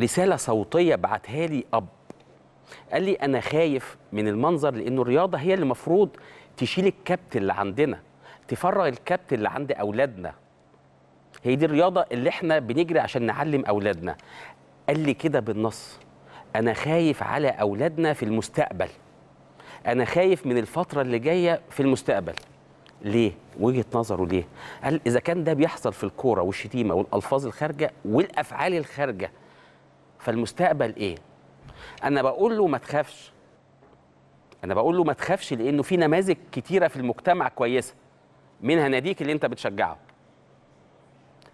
رسالة صوتية بعتها لي أب قال لي أنا خايف من المنظر لأنه الرياضة هي اللي مفروض تشيل الكبت اللي عندنا تفرغ الكبت اللي عند أولادنا هي دي الرياضة اللي احنا بنجري عشان نعلم أولادنا قال لي كده بالنص أنا خايف على أولادنا في المستقبل أنا خايف من الفترة اللي جاية في المستقبل ليه؟ وجهه نظره ليه؟ قال اذا كان ده بيحصل في الكوره والشتيمه والالفاظ الخارجه والافعال الخارجه فالمستقبل ايه انا بقول له ما تخافش انا بقول له ما تخافش لانه في نماذج كتيره في المجتمع كويسه منها ناديك اللي انت بتشجعه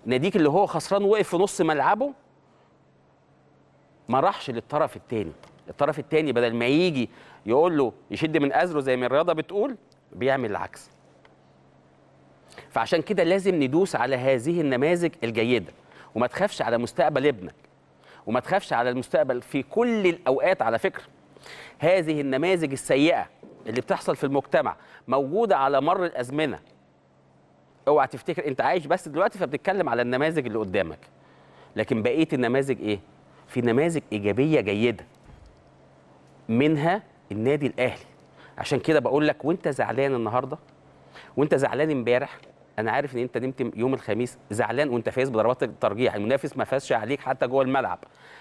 ناديك اللي هو خسران وقف في نص ملعبه ما راحش للطرف الثاني الطرف الثاني بدل ما يجي يقول له يشد من ازره زي ما الرياضه بتقول بيعمل العكس فعشان كده لازم ندوس على هذه النماذج الجيده وما تخافش على مستقبل ابنك وما تخافش على المستقبل في كل الاوقات على فكره هذه النماذج السيئه اللي بتحصل في المجتمع موجوده على مر الازمنه اوعى تفتكر انت عايش بس دلوقتي فبتتكلم على النماذج اللي قدامك لكن بقيه النماذج ايه في نماذج ايجابيه جيده منها النادي الاهلي عشان كده بقول لك وانت زعلان النهارده وانت زعلان امبارح انا عارف ان انت نمت يوم الخميس زعلان وانت فايز بضربات الترجيح المنافس ما فازش عليك حتى جوه الملعب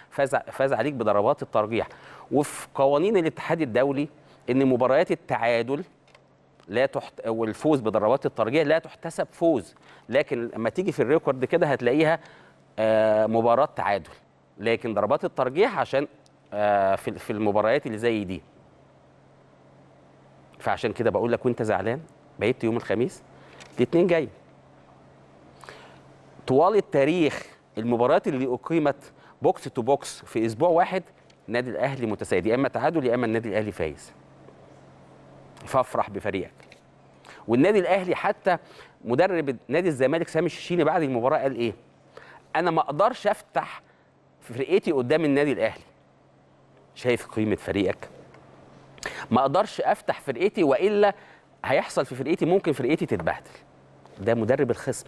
فاز فاز عليك بضربات الترجيح وفي قوانين الاتحاد الدولي ان مباريات التعادل لا تحت والفوز بضربات الترجيح لا تحتسب فوز لكن لما تيجي في الريكورد كده هتلاقيها آه، مباراه تعادل لكن ضربات الترجيح عشان آه، في المباريات اللي زي دي فعشان كده بقول لك وانت زعلان بقيت يوم الخميس الاثنين جاي طوال التاريخ المباريات اللي اقيمت بوكس تو بوكس في اسبوع واحد النادي الاهلي متسيد يا اما تعادل يا اما النادي الاهلي فايز فافرح بفريقك والنادي الاهلي حتى مدرب نادي الزمالك سامي الشيشيني بعد المباراه قال ايه انا ما اقدرش افتح فرقتي قدام النادي الاهلي شايف قيمه فريقك ما اقدرش افتح فرقتي والا هيحصل في فرقتي ممكن فرقتي تتبهدل ده مدرب الخصم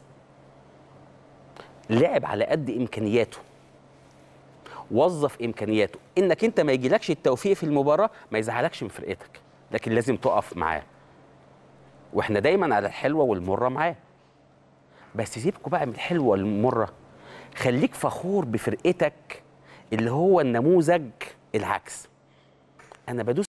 لعب على قد امكانياته وظف امكانياته انك انت ما يجيلكش التوفيق في المباراه ما يزعلكش من فرقتك لكن لازم تقف معاه واحنا دايما على الحلوه والمره معاه بس سيبكوا بقى من الحلوه والمره خليك فخور بفرقتك اللي هو النموذج العكس انا بدوس